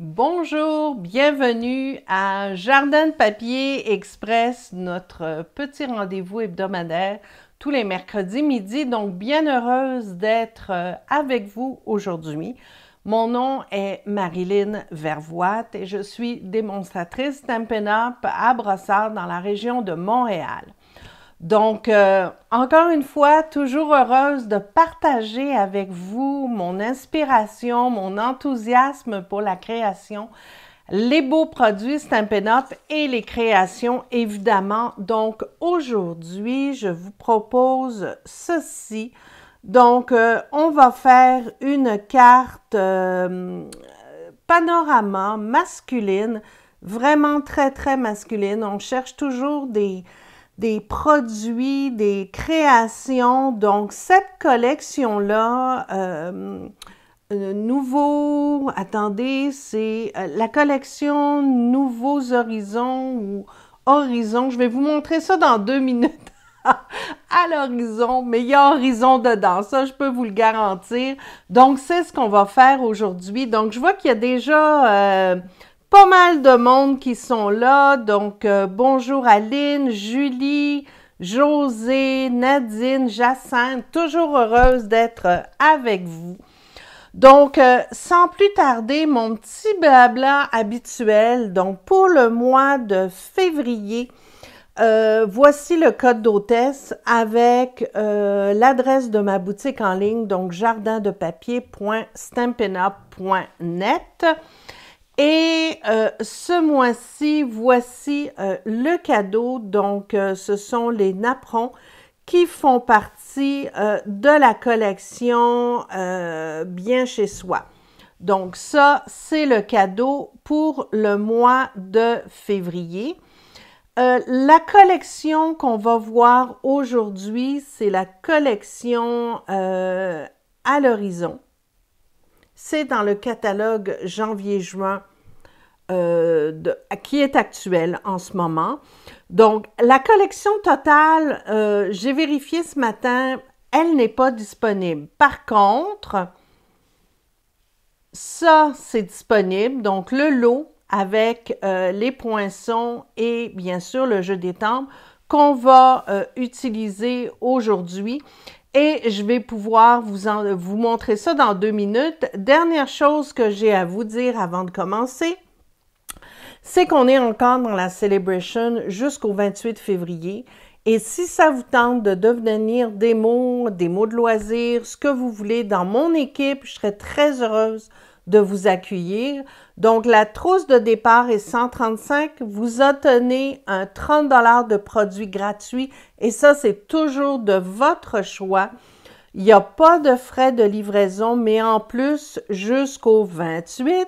Bonjour, bienvenue à Jardin de papier express, notre petit rendez-vous hebdomadaire tous les mercredis midi. Donc, bien heureuse d'être euh, avec vous aujourd'hui. Mon nom est Marilyn Vervoite et je suis démonstratrice Stampin' Up à Brassard dans la région de Montréal. Donc, euh, encore une fois, toujours heureuse de partager avec vous mon inspiration, mon enthousiasme pour la création, les beaux produits Stampin' Up et les créations, évidemment. Donc, aujourd'hui, je vous propose ceci. Donc, euh, on va faire une carte euh, panorama masculine, vraiment très, très masculine. On cherche toujours des des produits, des créations. Donc, cette collection-là, euh, euh, nouveau, attendez, c'est euh, la collection Nouveaux Horizons ou Horizons. Je vais vous montrer ça dans deux minutes. à l'horizon, mais il y a horizon dedans, ça je peux vous le garantir. Donc c'est ce qu'on va faire aujourd'hui. Donc je vois qu'il y a déjà euh, pas mal de monde qui sont là. Donc, euh, bonjour Aline, Julie, José, Nadine, Jacinthe. Toujours heureuse d'être euh, avec vous. Donc, euh, sans plus tarder, mon petit blabla habituel. Donc, pour le mois de février, voici le code d'hôtesse avec l'adresse de ma boutique en ligne, donc jardindepapier.stampinup.net. Et euh, ce mois-ci, voici euh, le cadeau. Donc, euh, ce sont les napperons qui font partie de la collection Bien chez soi. Donc ça, c'est le cadeau pour le mois de février. la collection qu'on va voir aujourd'hui, c'est la collection à l'horizon. C'est dans le catalogue janvier-juin euh, qui est actuel en ce moment. Donc, la collection totale, euh, j'ai vérifié ce matin, elle n'est pas disponible. Par contre, ça, c'est disponible. Donc, le lot avec euh, les poinçons et bien sûr le jeu des qu'on va utiliser aujourd'hui et je vais pouvoir vous, montrer ça dans deux minutes. Dernière chose que j'ai à vous dire avant de commencer, c'est qu'on est encore dans la Celebration jusqu'au 28 février. Et si ça vous tente de devenir des mots, des mots de loisirs, ce que vous voulez dans mon équipe, je serais très heureuse de vous accueillir. Donc, la trousse de départ est 135. Vous obtenez un 30 de produits gratuits et ça, c'est toujours de votre choix. Il n'y a pas de frais de livraison, mais en plus, jusqu'au 28,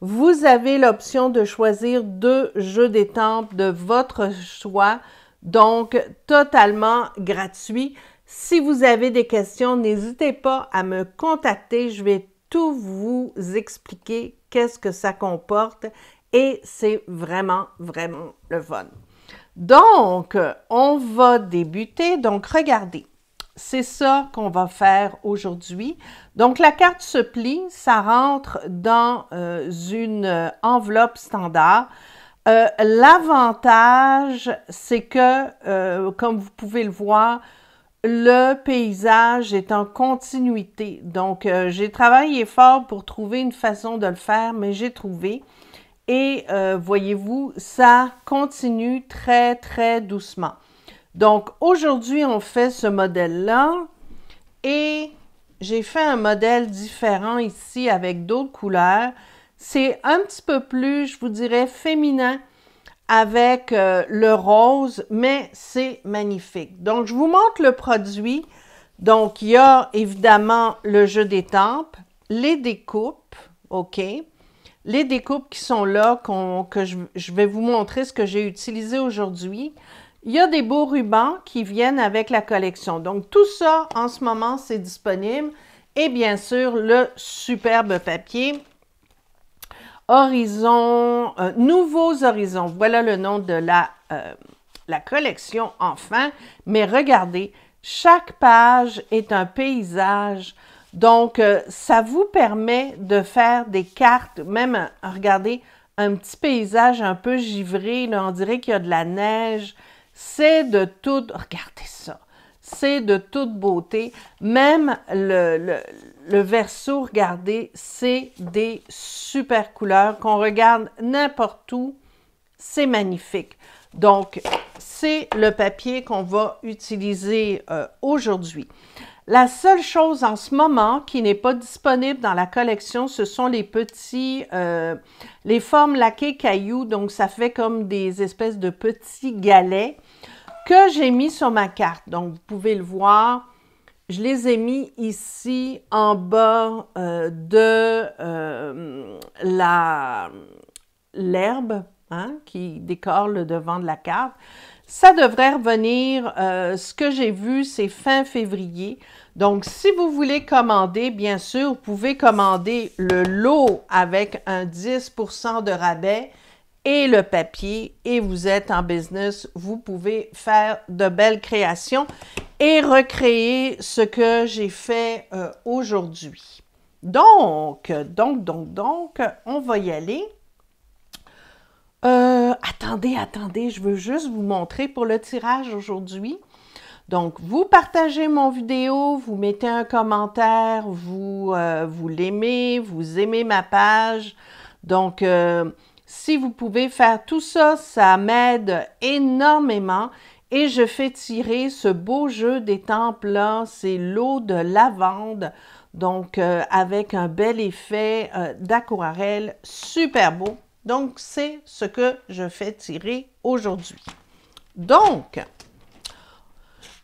vous avez l'option de choisir deux jeux des de votre choix, donc totalement gratuit. Si vous avez des questions, n'hésitez pas à me contacter. Je vais vous expliquer qu'est-ce que ça comporte et c'est vraiment, vraiment le fun. Donc, on va débuter. Donc, regardez, c'est ça qu'on va faire aujourd'hui. Donc, la carte se plie, ça rentre dans euh, une enveloppe standard. Euh, l'avantage, c'est que, euh, comme vous pouvez le voir, le paysage est en continuité. Donc, euh, j'ai travaillé fort pour trouver une façon de le faire, mais j'ai trouvé. Et euh, voyez-vous, ça continue très, très doucement. Donc, aujourd'hui, on fait ce modèle-là. Et j'ai fait un modèle différent ici avec d'autres couleurs. C'est un petit peu plus, je vous dirais, féminin avec euh, le rose, mais c'est magnifique. Donc, je vous montre le produit. Donc, il y a évidemment le jeu des tempes, les découpes, OK? Les découpes qui sont là, que je, vais vous montrer ce que j'ai utilisé aujourd'hui. Il y a des beaux rubans qui viennent avec la collection. Donc, tout ça, en ce moment, c'est disponible. Et bien sûr, le superbe papier Horizons, euh, Nouveaux Horizons, voilà le nom de la, euh, la collection enfin. Mais regardez, chaque page est un paysage. Donc, euh, ça vous permet de faire des cartes, même, regardez, un petit paysage un peu givré, on dirait qu'il y a de la neige. C'est de tout, regardez ça, c'est de toute beauté. Même le, le, verso, regardez, c'est des super couleurs qu'on regarde n'importe où. C'est magnifique. Donc, c'est le papier qu'on va utiliser euh, aujourd'hui. La seule chose en ce moment qui n'est pas disponible dans la collection, ce sont les petits, euh, les formes laquées cailloux. Donc, ça fait comme des espèces de petits galets que j'ai mis sur ma carte. Donc, vous pouvez le voir, je les ai mis ici en bas euh, de euh, la l'herbe hein, qui décore le devant de la carte. Ça devrait revenir, euh, ce que j'ai vu, c'est fin février. Donc, si vous voulez commander, bien sûr, vous pouvez commander le lot avec un 10 de rabais et le papier et vous êtes en business, vous pouvez faire de belles créations et recréer ce que j'ai fait euh, aujourd'hui. Donc, donc, donc, donc, on va y aller. Euh, attendez, attendez, je veux juste vous montrer pour le tirage aujourd'hui. Donc, vous partagez mon vidéo, vous mettez un commentaire, vous, euh, vous l'aimez, vous aimez ma page. Donc, si vous pouvez faire tout ça, ça m'aide énormément. Et je fais tirer ce beau jeu des temples-là, c'est l'eau de lavande, donc euh, avec un bel effet euh, d'aquarelle, super beau. Donc c'est ce que je fais tirer aujourd'hui. Donc,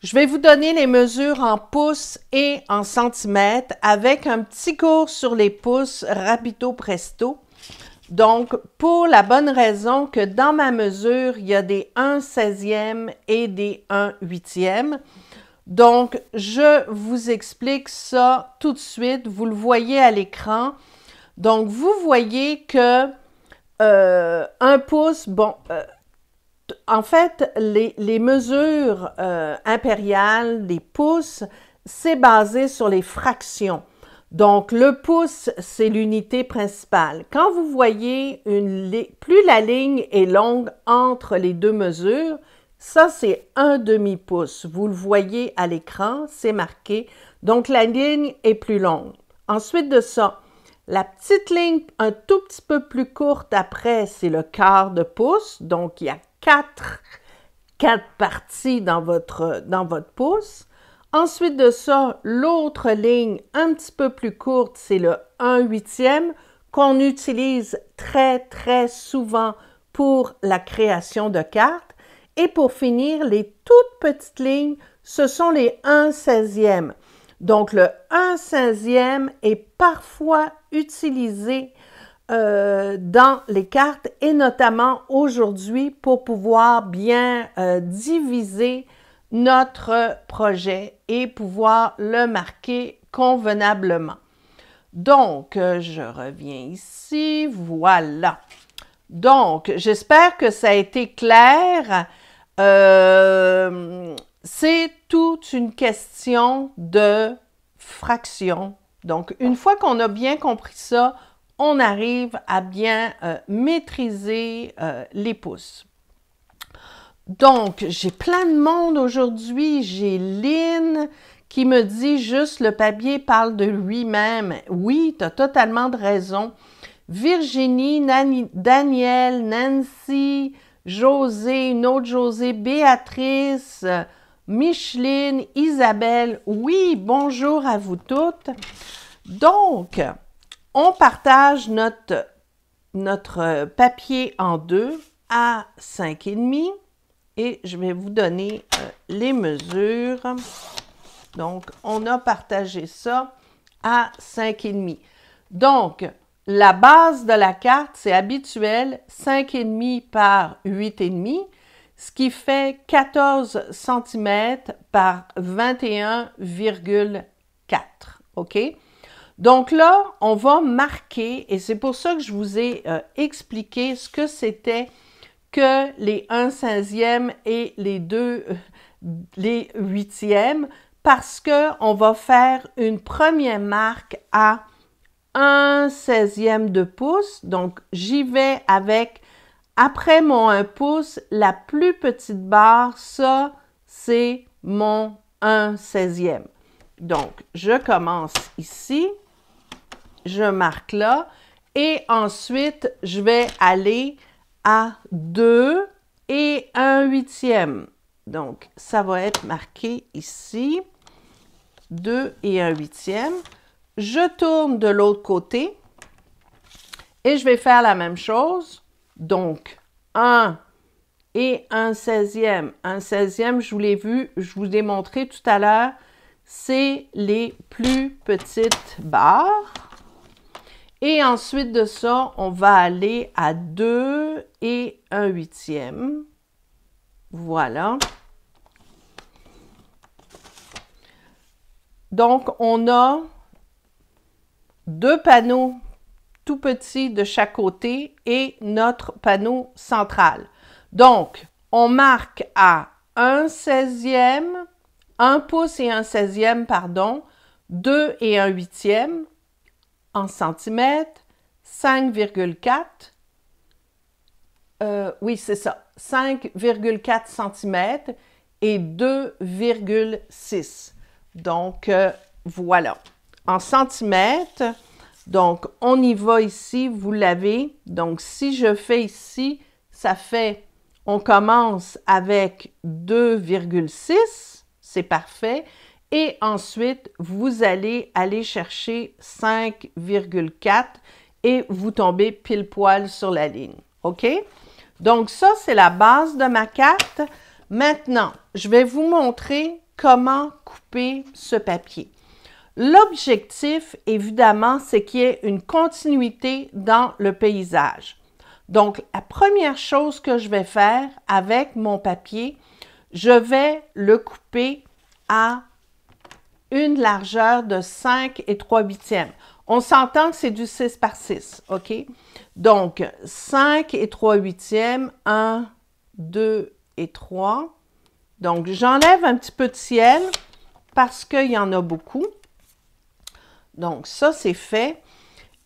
je vais vous donner les mesures en pouces et en centimètres avec un petit cours sur les pouces rapido presto. Donc, pour la bonne raison que dans ma mesure, il y a des 1 16e et des 1 8e. Donc, je vous explique ça tout de suite. Vous le voyez à l'écran. Donc, vous voyez que euh, un pouce, bon, euh, en fait, les, mesures euh, impériales, des pouces, c'est basé sur les fractions. Donc, le pouce, c'est l'unité principale. Quand vous voyez une plus la ligne est longue entre les deux mesures, ça, c'est un demi-pouce. Vous le voyez à l'écran, c'est marqué. Donc, la ligne est plus longue. Ensuite de ça, la petite ligne un tout petit peu plus courte après, c'est le quart de pouce. Donc, il y a quatre, quatre parties dans votre, dans votre pouce. Ensuite de ça, l'autre ligne un petit peu plus courte, c'est le 1 huitième qu'on utilise très très souvent pour la création de cartes. Et pour finir, les toutes petites lignes, ce sont les 1 16e. Donc le 1 16e est parfois utilisé euh, dans les cartes et notamment aujourd'hui pour pouvoir bien euh, diviser notre projet et pouvoir le marquer convenablement. Donc, je reviens ici, voilà. Donc, j'espère que ça a été clair. Euh, c'est toute une question de fraction. Donc, une fois qu'on a bien compris ça, on arrive à bien euh, maîtriser euh, les pouces. Donc, j'ai plein de monde aujourd'hui. J'ai Lynn qui me dit juste le papier parle de lui-même. Oui, tu as totalement de raison. Virginie, Daniel, Nancy, José, une autre José, Béatrice, Micheline, Isabelle. Oui, bonjour à vous toutes. Donc, on partage notre, papier en deux à cinq et demi et je vais vous donner euh, les mesures. Donc, on a partagé ça à 5,5. Donc, la base de la carte, c'est habituel, 5,5 par 8,5, ce qui fait 14 cm par 21,4. OK? Donc là, on va marquer, et c'est pour ça que je vous ai euh, expliqué ce que c'était que les 1 16e et les 2 euh, les 8e parce qu'on va faire une première marque à 1 16e de pouce. Donc, j'y vais avec, après mon 1 pouce, la plus petite barre, ça, c'est mon 1 16e. Donc, je commence ici, je marque là, et ensuite, je vais aller à 2 et 1 huitième. Donc, ça va être marqué ici, 2 et 1 huitième. Je tourne de l'autre côté et je vais faire la même chose. Donc, 1 et 1 16 seizième. 1 16 seizième, je vous l'ai vu, je vous ai montré tout à l'heure, c'est les plus petites barres. Et ensuite de ça, on va aller à 2 et 1 huitième. Voilà. Donc, on a deux panneaux tout petits de chaque côté et notre panneau central. Donc, on marque à 1 16e, 1 pouce et 1 16e, pardon, 2 et 1 huitième, en centimètres, 5,4, euh, oui, c'est ça, 5,4 cm et 2,6. Donc, euh, voilà. En centimètres, donc on y va ici, vous l'avez. Donc, si je fais ici, ça fait, on commence avec 2,6, c'est parfait. Et ensuite, vous allez aller chercher 5,4 et vous tombez pile poil sur la ligne. OK? Donc ça, c'est la base de ma carte. Maintenant, je vais vous montrer comment couper ce papier. L'objectif, évidemment, c'est qu'il y ait une continuité dans le paysage. Donc, la première chose que je vais faire avec mon papier, je vais le couper à une largeur de 5 et 3 huitièmes. On s'entend que c'est du 6 par 6, OK? Donc, 5 et 3 huitièmes, 1, 2 et 3. Donc, j'enlève un petit peu de ciel parce qu'il y en a beaucoup. Donc, ça, c'est fait.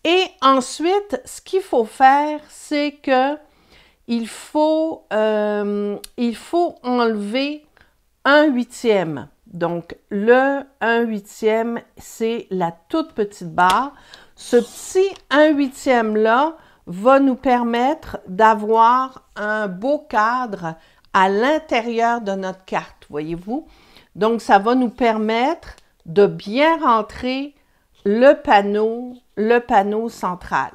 Et ensuite, ce qu'il faut faire, c'est que il faut, euh, il faut enlever un huitième. Donc, le 1 huitième, c'est la toute petite barre. Ce petit 1 huitième-là va nous permettre d'avoir un beau cadre à l'intérieur de notre carte, voyez-vous. Donc, ça va nous permettre de bien rentrer le panneau, le panneau central.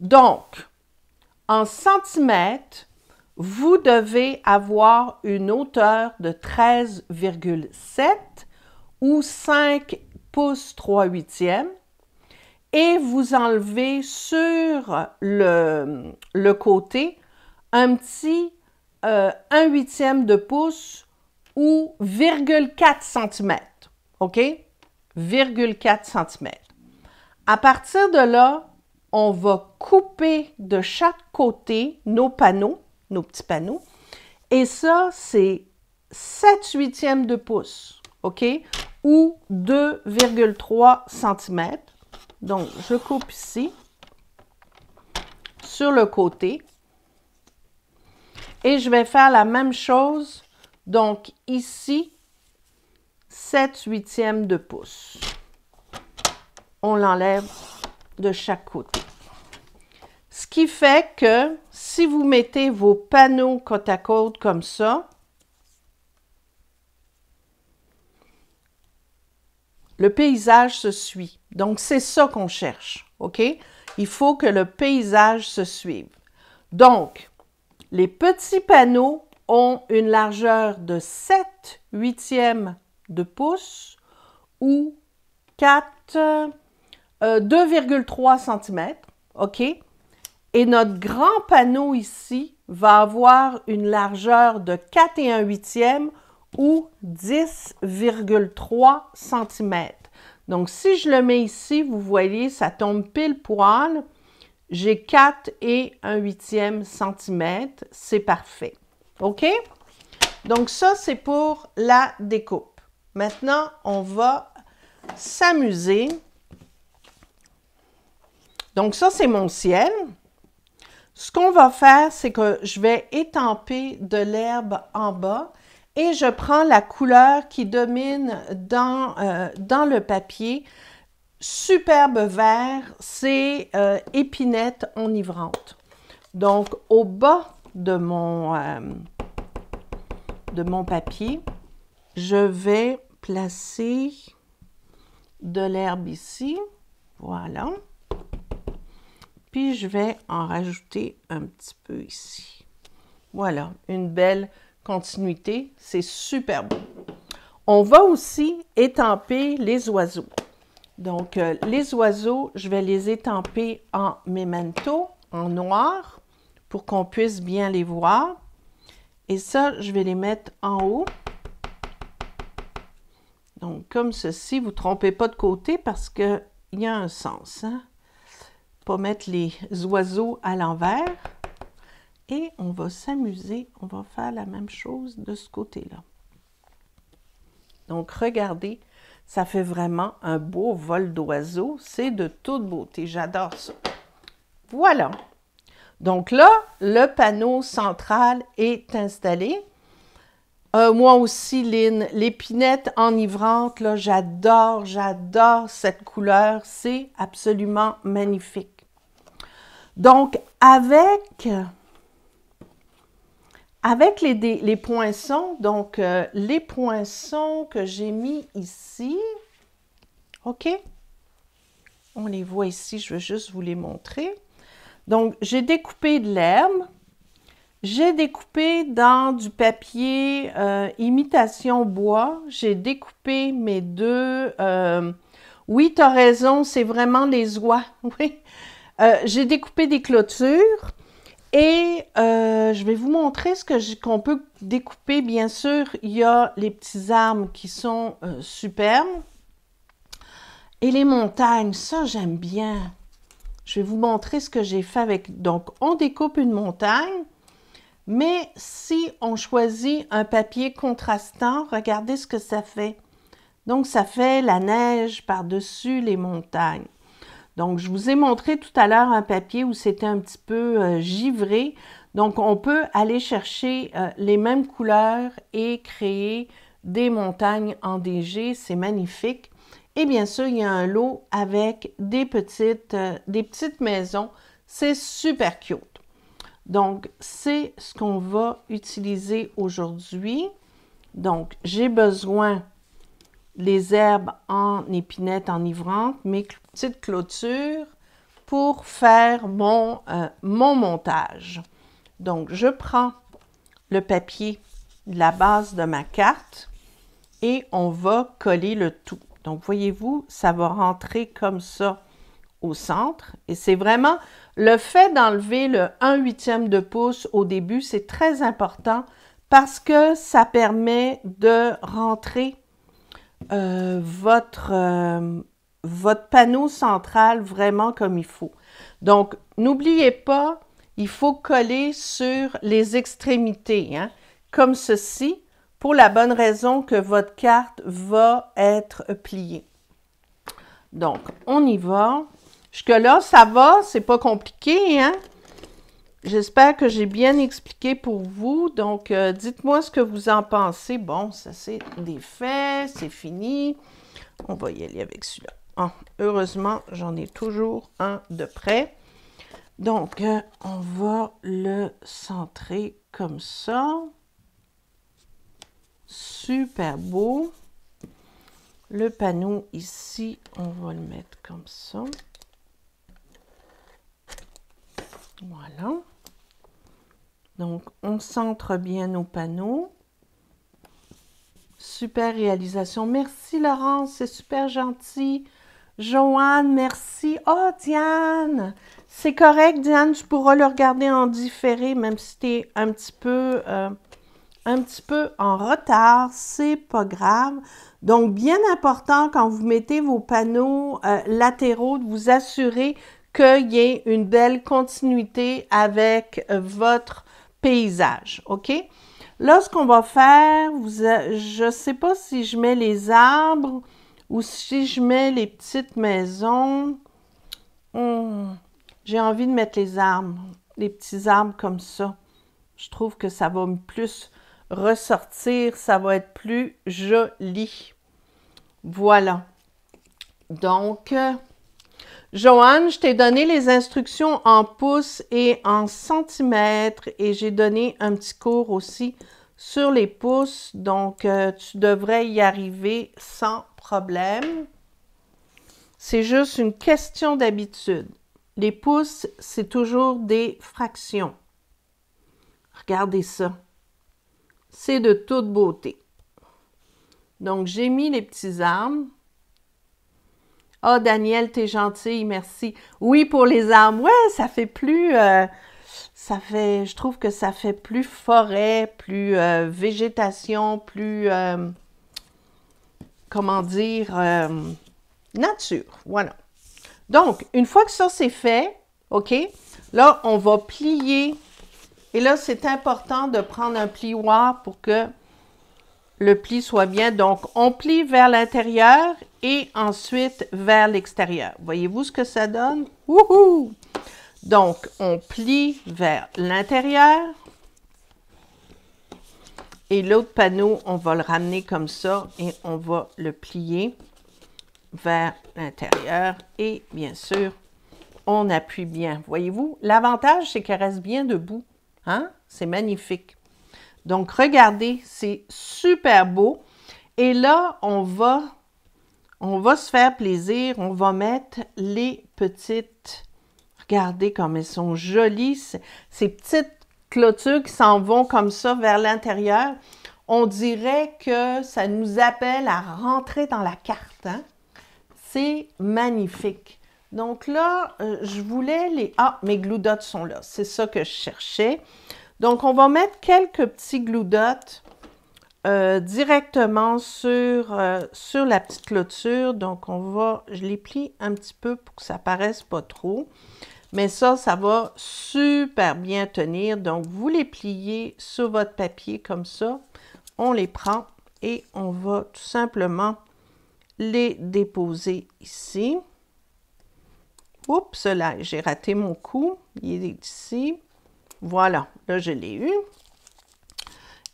Donc, en centimètres, vous devez avoir une hauteur de 13,7 ou 5 pouces 3 huitièmes et vous enlevez sur le, côté un petit 1 euh, huitième de pouce ou 0,4 cm. OK? 0,4 cm. À partir de là, on va couper de chaque côté nos panneaux nos petits panneaux. Et ça, c'est 7 huitièmes de pouce, OK? Ou 2,3 cm. Donc, je coupe ici, sur le côté. Et je vais faire la même chose, donc ici, 7 huitièmes de pouce. On l'enlève de chaque côté. Ce qui fait que si vous mettez vos panneaux côte à côte comme ça, le paysage se suit. Donc, c'est ça qu'on cherche, OK? Il faut que le paysage se suive. Donc, les petits panneaux ont une largeur de 7 huitièmes de pouce ou 4, 2,3 cm, OK? Et notre grand panneau ici va avoir une largeur de 4 et 1 huitième ou 10,3 cm. Donc, si je le mets ici, vous voyez, ça tombe pile poil. J'ai 4 et 1 huitième cm. C'est parfait. OK? Donc, ça, c'est pour la découpe. Maintenant, on va s'amuser. Donc, ça, c'est mon ciel. Ce qu'on va faire, c'est que je vais étamper de l'herbe en bas et je prends la couleur qui domine dans, euh, le papier. Superbe vert, c'est euh, épinette enivrante. Donc, au bas de mon, euh, de mon papier, je vais placer de l'herbe ici. Voilà. Puis je vais en rajouter un petit peu ici. Voilà, une belle continuité. C'est super beau. On va aussi étamper les oiseaux. Donc, euh, les oiseaux, je vais les étamper en memento, en noir, pour qu'on puisse bien les voir. Et ça, je vais les mettre en haut. Donc, comme ceci, vous ne trompez pas de côté parce qu'il y a un sens. Hein? mettre les oiseaux à l'envers. Et on va s'amuser, on va faire la même chose de ce côté-là. Donc regardez, ça fait vraiment un beau vol d'oiseaux C'est de toute beauté, j'adore ça. Voilà. Donc là, le panneau central est installé. Euh, moi aussi, Lynn, l'épinette enivrante, là, j'adore, j'adore cette couleur. C'est absolument magnifique. Donc, avec, avec les, les poinçons, donc euh, les poinçons que j'ai mis ici, OK? On les voit ici, je veux juste vous les montrer. Donc, j'ai découpé de l'herbe. J'ai découpé dans du papier euh, imitation bois. J'ai découpé mes deux... Euh, oui, tu as raison, c'est vraiment les oies. Oui, euh, j'ai découpé des clôtures et euh, je vais vous montrer ce qu'on peut découper. Bien sûr, il y a les petits arbres qui sont euh, superbes. Et les montagnes, ça j'aime bien. Je vais vous montrer ce que j'ai fait avec. Donc, on découpe une montagne, mais si on choisit un papier contrastant, regardez ce que ça fait. Donc, ça fait la neige par-dessus les montagnes. Donc, je vous ai montré tout à l'heure un papier où c'était un petit peu euh, givré. Donc, on peut aller chercher euh, les mêmes couleurs et créer des montagnes en DG. C'est magnifique. Et bien sûr, il y a un lot avec des petites, euh, des petites maisons. C'est super cute. Donc, c'est ce qu'on va utiliser aujourd'hui. Donc, j'ai besoin les herbes en épinette enivrante, mes petites clôtures pour faire mon, euh, mon montage. Donc, je prends le papier de la base de ma carte et on va coller le tout. Donc, voyez-vous, ça va rentrer comme ça au centre. Et c'est vraiment le fait d'enlever le 1 huitième de pouce au début, c'est très important parce que ça permet de rentrer euh, votre, euh, votre panneau central vraiment comme il faut. Donc, n'oubliez pas, il faut coller sur les extrémités, hein, comme ceci, pour la bonne raison que votre carte va être pliée. Donc, on y va. Jusque-là, ça va, c'est pas compliqué, hein? J'espère que j'ai bien expliqué pour vous. Donc, euh, dites-moi ce que vous en pensez. Bon, ça c'est des faits, c'est fini. On va y aller avec celui-là. Ah, heureusement, j'en ai toujours un de près. Donc, euh, on va le centrer comme ça. Super beau. Le panneau ici, on va le mettre comme ça. Voilà. Donc, on centre bien nos panneaux. Super réalisation. Merci Laurence, c'est super gentil. Joanne, merci. Oh, Diane, c'est correct, Diane, tu pourras le regarder en différé, même si tu es un petit peu... Euh, un petit peu en retard, c'est pas grave. Donc, bien important quand vous mettez vos panneaux euh, latéraux, de vous assurer qu'il y ait une belle continuité avec euh, votre paysage, OK? Là, ce qu'on va faire, je ne sais pas si je mets les arbres ou si je mets les petites maisons. Hmm. J'ai envie de mettre les arbres, les petits arbres comme ça. Je trouve que ça va plus ressortir, ça va être plus joli. Voilà. Donc, euh, Joanne, je t'ai donné les instructions en pouces et en centimètres et j'ai donné un petit cours aussi sur les pouces, donc euh, tu devrais y arriver sans problème. C'est juste une question d'habitude. Les pouces, c'est toujours des fractions. Regardez ça. C'est de toute beauté. Donc, j'ai mis les petits arbres. Ah, oh, Daniel, t'es gentil, merci. Oui, pour les arbres, ouais, ça fait plus. Euh, ça fait. Je trouve que ça fait plus forêt, plus euh, végétation, plus. Euh, comment dire Nature. Voilà. Donc, une fois que ça c'est fait, OK, là, on va plier. Et là, c'est important de prendre un plioir pour que le pli soit bien. Donc, on plie vers l'intérieur et ensuite vers l'extérieur. Voyez-vous ce que ça donne? Wouhou! Donc, on plie vers l'intérieur. Et l'autre panneau, on va le ramener comme ça et on va le plier vers l'intérieur. Et bien sûr, on appuie bien. Voyez-vous, l'avantage, c'est qu'elle reste bien debout. Hein? C'est magnifique. Donc, regardez, c'est super beau. Et là, on va, on va se faire plaisir. On va mettre les petites... Regardez comme elles sont jolies. Ces petites clôtures qui s'en vont comme ça vers l'intérieur. On dirait que ça nous appelle à rentrer dans la carte. Hein. C'est magnifique. Donc là, euh, je voulais les... Ah, mes glue dots sont là. C'est ça que je cherchais. Donc, on va mettre quelques petits gloudottes euh, directement euh, sur, la petite clôture. Donc, on va, je les plie un petit peu pour que ça paraisse pas trop. Mais ça, ça va super bien tenir. Donc, vous les pliez sur votre papier comme ça. On les prend et on va tout simplement les déposer ici. Oups, là, j'ai raté mon coup. Il est ici. Voilà, là, je l'ai eu.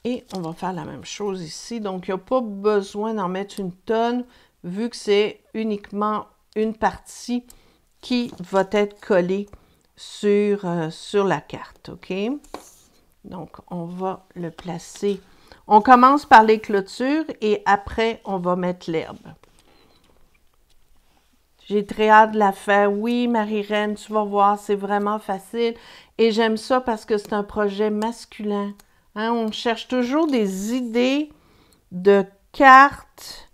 Et on va faire la même chose ici. Donc, il n'y a pas besoin d'en mettre une tonne, vu que c'est uniquement une partie qui va être collée sur, euh, sur la carte, OK? Donc, on va le placer. On commence par les clôtures et après, on va mettre l'herbe. J'ai très hâte de la faire. Oui, Marie-Reine, tu vas voir, c'est vraiment facile. Et j'aime ça parce que c'est un projet masculin. Hein, on cherche toujours des idées de cartes.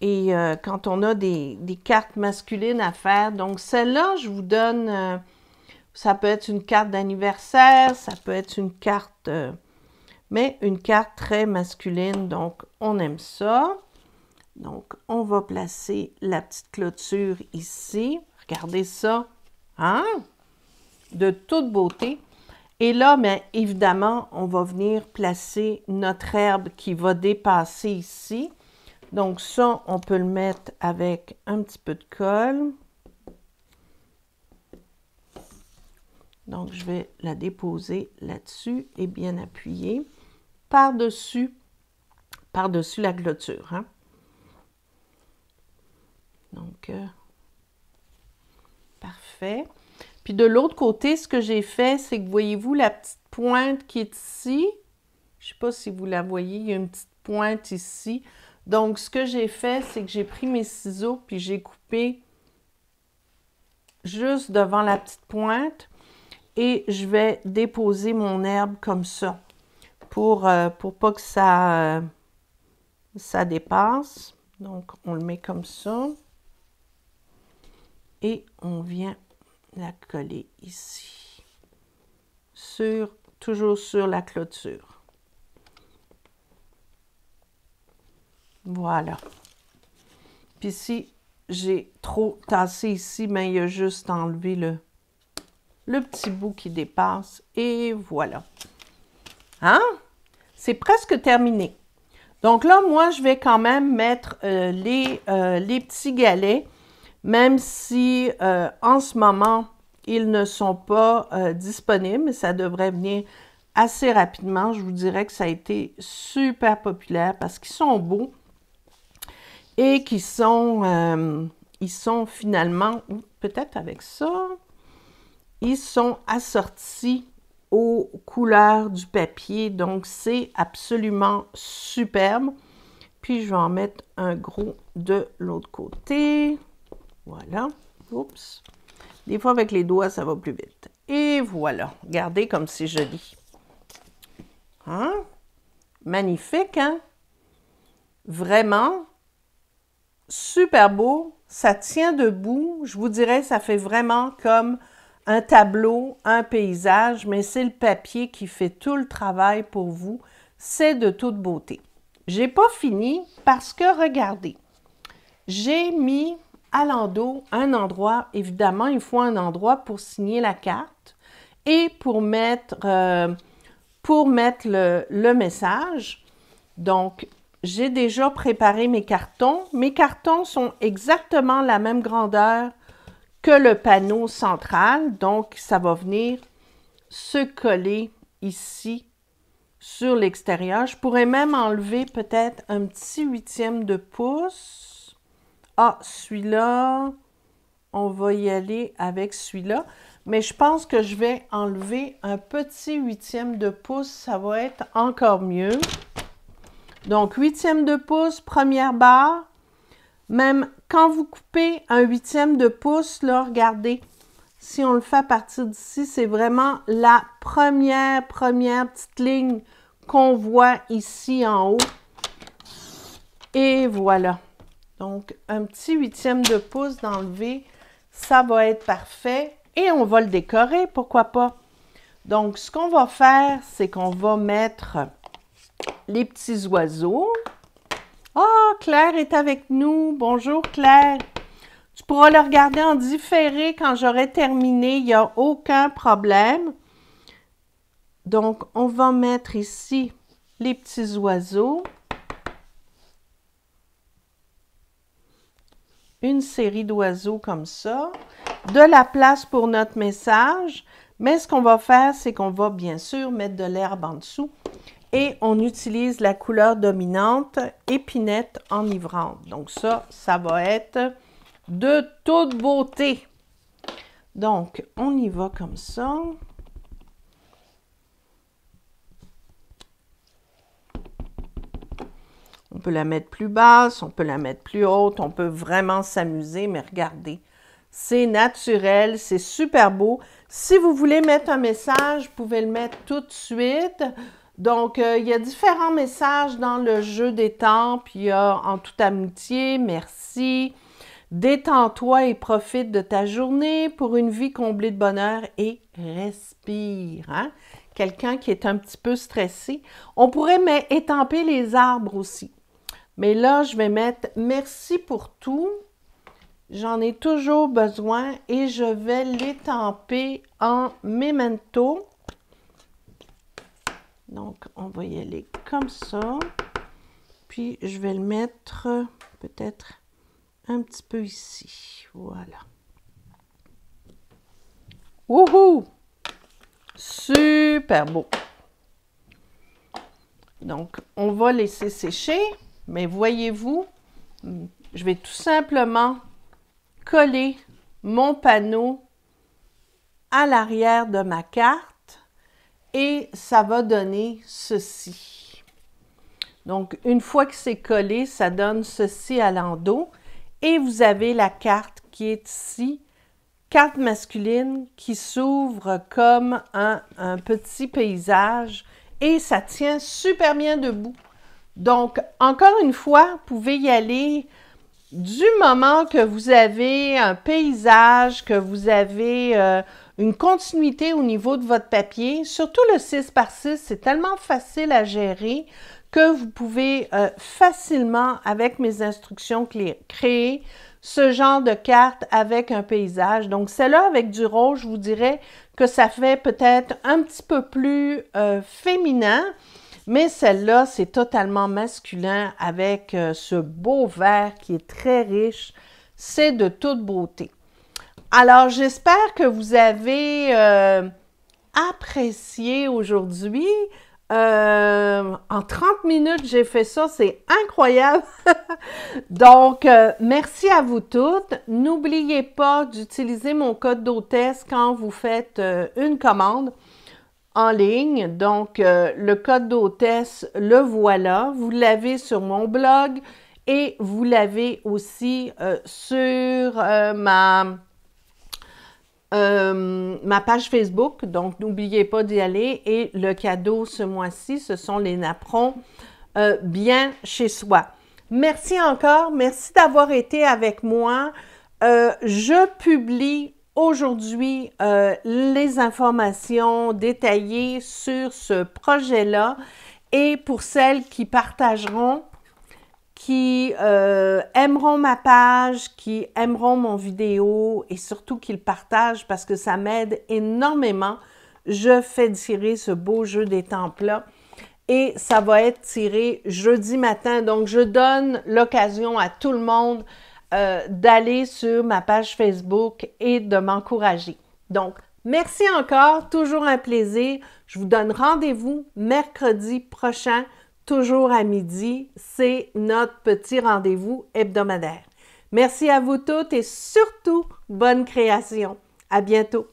Et euh, quand on a des, cartes masculines à faire, donc celle-là, je vous donne, euh, ça peut être une carte d'anniversaire, ça peut être une carte, euh, mais une carte très masculine, donc on aime ça. Donc, on va placer la petite clôture ici. Regardez ça, hein? De toute beauté. Et là, bien évidemment, on va venir placer notre herbe qui va dépasser ici. Donc ça, on peut le mettre avec un petit peu de colle. Donc, je vais la déposer là-dessus et bien appuyer par-dessus par-dessus la clôture. Hein? Donc, euh, parfait. Puis de l'autre côté, ce que j'ai fait, c'est que voyez-vous la petite pointe qui est ici? Je ne sais pas si vous la voyez, il y a une petite pointe ici. Donc, ce que j'ai fait, c'est que j'ai pris mes ciseaux, puis j'ai coupé juste devant la petite pointe et je vais déposer mon herbe comme ça pour, euh, pour pas que ça, euh, ça dépasse. Donc, on le met comme ça et on vient la coller ici. Sur, toujours sur la clôture. Voilà. Puis si j'ai trop tassé ici, mais ben, il y a juste enlevé le, le petit bout qui dépasse. Et voilà. Hein? C'est presque terminé. Donc là, moi, je vais quand même mettre euh, les, euh, les petits galets même si euh, en ce moment, ils ne sont pas euh, disponibles. Ça devrait venir assez rapidement. Je vous dirais que ça a été super populaire parce qu'ils sont beaux et qu'ils sont euh, finalement, peut-être avec ça, ils sont assortis aux couleurs du papier. Donc, c'est absolument superbe. Puis, je vais en mettre un gros de l'autre côté. Voilà. Oups. Des fois, avec les doigts, ça va plus vite. Et voilà. Regardez comme c'est joli. Hein? Magnifique, hein? Vraiment super beau. Ça tient debout. Je vous dirais, ça fait vraiment comme un tableau, un paysage, mais c'est le papier qui fait tout le travail pour vous. C'est de toute beauté. J'ai pas fini parce que, regardez, j'ai mis à l'endroit un endroit, évidemment, il faut un endroit pour signer la carte et pour mettre, euh, pour mettre le, le message. Donc, j'ai déjà préparé mes cartons. Mes cartons sont exactement la même grandeur que le panneau central. Donc, ça va venir se coller ici sur l'extérieur. Je pourrais même enlever peut-être un petit huitième de pouce ah, celui-là, on va y aller avec celui-là. Mais je pense que je vais enlever un petit huitième de pouce. Ça va être encore mieux. Donc, huitième de pouce, première barre. Même quand vous coupez un huitième de pouce, là, regardez, si on le fait à partir d'ici, c'est vraiment la première, première petite ligne qu'on voit ici en haut. Et voilà. Donc, un petit huitième de pouce d'enlever, ça va être parfait. Et on va le décorer, pourquoi pas. Donc, ce qu'on va faire, c'est qu'on va mettre les petits oiseaux. Ah, Claire est avec nous. Bonjour, Claire. Tu pourras le regarder en différé quand j'aurai terminé. Il n'y a aucun problème. Donc, on va mettre ici les petits oiseaux. une série d'oiseaux comme ça, de la place pour notre message, mais ce qu'on va faire, c'est qu'on va bien sûr mettre de l'herbe en dessous et on utilise la couleur dominante épinette enivrante. Donc ça, ça va être de toute beauté. Donc, on y va comme ça. On peut la mettre plus basse, on peut la mettre plus haute, on peut vraiment s'amuser, mais regardez, c'est naturel, c'est super beau. Si vous voulez mettre un message, vous pouvez le mettre tout de suite. Donc, euh, il y a différents messages dans le jeu des temps, il y a en toute amitié, merci, détends-toi et profite de ta journée pour une vie comblée de bonheur et respire. Hein. Quelqu'un qui est un petit peu stressé. On pourrait mais, étamper les arbres aussi. Mais là, je vais mettre merci pour tout. J'en ai toujours besoin et je vais l'étamper en memento. Donc, on va y aller comme ça. Puis, je vais le mettre peut-être un petit peu ici. Voilà. Wouhou! Super beau! Donc, on va laisser sécher. Mais voyez-vous, je vais tout simplement coller mon panneau à l'arrière de ma carte et ça va donner ceci. Donc, une fois que c'est collé, ça donne ceci à l'endos et vous avez la carte qui est ici, carte masculine qui s'ouvre comme un, un petit paysage et ça tient super bien debout. Donc, encore une fois, vous pouvez y aller du moment que vous avez un paysage, que vous avez euh, une continuité au niveau de votre papier, surtout le 6 par 6, c'est tellement facile à gérer que vous pouvez euh, facilement, avec mes instructions, créer ce genre de carte avec un paysage. Donc, celle-là avec du rose, je vous dirais que ça fait peut-être un petit peu plus euh, féminin, mais celle-là, c'est totalement masculin avec euh, ce beau vert qui est très riche. C'est de toute beauté. Alors, j'espère que vous avez euh, apprécié aujourd'hui. Euh, en 30 minutes, j'ai fait ça, c'est incroyable. Donc, merci à vous toutes. N'oubliez pas d'utiliser mon code d'hôtesse quand vous faites une commande en ligne. Donc, euh, le code d'hôtesse, le voilà. Vous l'avez sur mon blog et vous l'avez aussi euh, sur euh, ma, ma page Facebook. Donc, n'oubliez pas d'y aller. Et le cadeau ce mois-ci, ce sont les napperons bien chez soi. Merci encore. Merci d'avoir été avec moi. je publie aujourd'hui euh, les informations détaillées sur ce projet-là et pour celles qui partageront, qui euh, aimeront ma page, qui aimeront mon vidéo et surtout qu'ils le partagent parce que ça m'aide énormément. Je fais tirer ce beau jeu des temples-là et ça va être tiré jeudi matin. Donc, je donne l'occasion à tout le monde euh, d'aller sur ma page Facebook et de m'encourager. Donc, merci encore, toujours un plaisir. Je vous donne rendez-vous mercredi prochain, toujours à midi. C'est notre petit rendez-vous hebdomadaire. Merci à vous toutes et surtout, bonne création. À bientôt.